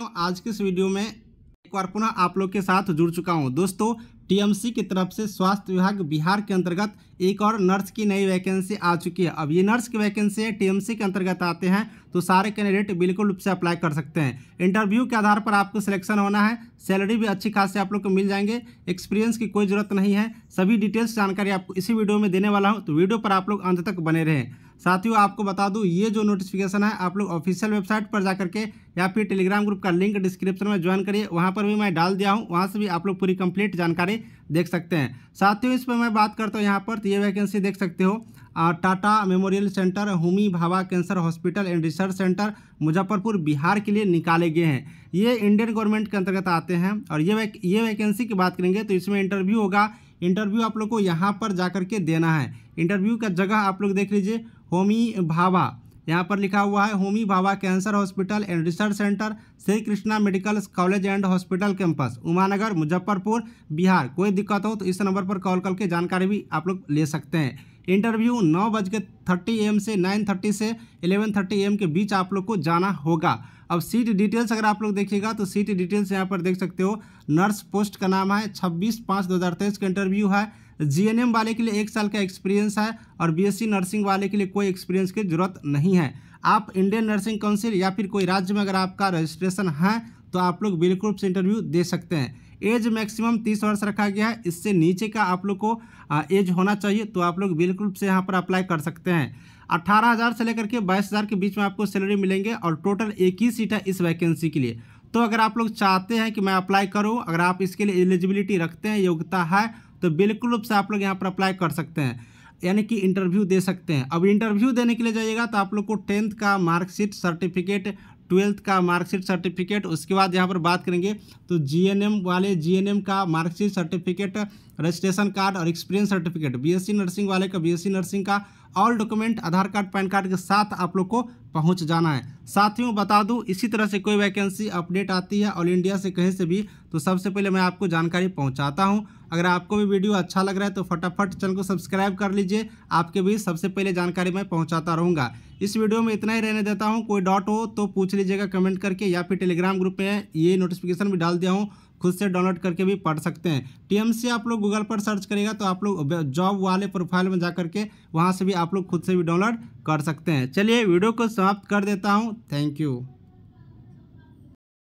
तो आज के इस वीडियो में एक बार पुनः आप लोग के साथ जुड़ चुका हूँ दोस्तों टीएमसी की तरफ से स्वास्थ्य विभाग बिहार के अंतर्गत एक और नर्स की नई वैकेंसी आ चुकी है अब ये नर्स की वैकेंसी है टीएमसी के अंतर्गत आते हैं तो सारे कैंडिडेट बिल्कुल रूप से अप्लाई कर सकते हैं इंटरव्यू के आधार पर आपको सिलेक्शन होना है सैलरी भी अच्छी खासी आप लोग को मिल जाएंगे एक्सपीरियंस की कोई ज़रूरत नहीं है सभी डिटेल्स जानकारी आपको इसी वीडियो में देने वाला हूँ तो वीडियो पर आप लोग अंत तक बने रहें साथियों आपको बता दूँ ये जो नोटिफिकेशन है आप लोग ऑफिशियल वेबसाइट पर जा करके या फिर टेलीग्राम ग्रुप का लिंक डिस्क्रिप्शन में ज्वाइन करिए वहाँ पर भी मैं डाल दिया हूँ वहाँ से भी आप लोग पूरी कंप्लीट जानकारी देख सकते हैं साथियों इस पर मैं बात करता हूँ यहाँ पर तो ये वैकेंसी देख सकते हो Tata memorial centre Homi Bhabha cancer hospital and research centre Muzaffarpur Bihar के लिए निकाले गए हैं ये इंडियन गवर्नमेंट के अंतर्गत आते हैं और ये वैक, ये वैकेंसी की बात करेंगे तो इसमें इंटरव्यू होगा इंटरव्यू आप लोग को यहाँ पर जा के देना है इंटरव्यू का जगह आप लोग देख लीजिए होमी भाभा यहाँ पर लिखा हुआ है Homi Bhabha cancer hospital and research centre Shri Krishna medical college and hospital campus Umanagar Muzaffarpur Bihar कोई दिक्कत हो तो इस नंबर पर कॉल करके जानकारी भी आप लोग ले सकते हैं इंटरव्यू नौ बज के थर्टी एम से नाइन थर्टी से एलेवन थर्टी एम के बीच आप लोग को जाना होगा अब सीट डिटेल्स अगर आप लोग देखिएगा तो सीट डिटेल्स यहाँ पर देख सकते हो नर्स पोस्ट का नाम है छब्बीस पाँच दो हज़ार तेईस का इंटरव्यू है जीएनएम वाले के लिए एक साल का एक्सपीरियंस है और बीएससी नर्सिंग वाले के लिए कोई एक्सपीरियंस की जरूरत नहीं है आप इंडियन नर्सिंग काउंसिल या फिर कोई राज्य में अगर आपका रजिस्ट्रेशन है तो आप लोग बिल्कुल से इंटरव्यू दे सकते हैं एज मैक्सिमम तीस वर्ष रखा गया है इससे नीचे का आप लोग को एज होना चाहिए तो आप लोग बिल्कुल से यहाँ पर अप्लाई कर सकते हैं अट्ठारह हज़ार से लेकर के बाईस हज़ार के बीच में आपको सैलरी मिलेंगे और टोटल एक ही सीट है इस वैकेंसी के लिए तो अगर आप लोग चाहते हैं कि मैं अप्लाई करूँ अगर आप इसके लिए एलिजिबिलिटी रखते हैं योग्यता है तो बिल्कुल रूप से आप लोग यहाँ पर अप्लाई कर सकते हैं यानी कि इंटरव्यू दे सकते हैं अब इंटरव्यू देने के लिए जाइएगा तो आप लोग को टेंथ का मार्कशीट सर्टिफिकेट ट्वेल्थ का मार्कशीट सर्टिफिकेट उसके बाद यहाँ पर बात करेंगे तो जीएनएम वाले जीएनएम का मार्कशीट सर्टिफिकेट रजिस्ट्रेशन कार्ड और एक्सपीरियंस सर्टिफिकेट बीएससी नर्सिंग वाले का बीएससी नर्सिंग का all document Aadhaar card PAN card के साथ आप लोग को पहुंच जाना है साथियों बता दूं इसी तरह से कोई वैकेंसी अपडेट आती है ऑल इंडिया से कहीं से भी तो सबसे पहले मैं आपको जानकारी पहुंचाता हूं अगर आपको भी वीडियो अच्छा लग रहा है तो फटाफट चैनल को सब्सक्राइब कर लीजिए आपके भी सबसे पहले जानकारी मैं पहुँचाता रहूँगा इस वीडियो में इतना ही रहने देता हूँ कोई डाउट हो तो पूछ लीजिएगा कमेंट करके या फिर टेलीग्राम ग्रुप में ये नोटिफिकेशन भी डाल दिया हूँ खुद से डाउनलोड करके भी पढ़ सकते हैं टीएमसी आप लोग गूगल पर सर्च करेगा तो आप लोग जॉब वाले प्रोफाइल में जा करके वहाँ से भी आप लोग खुद से भी डाउनलोड कर सकते हैं चलिए वीडियो को समाप्त कर देता हूँ थैंक यू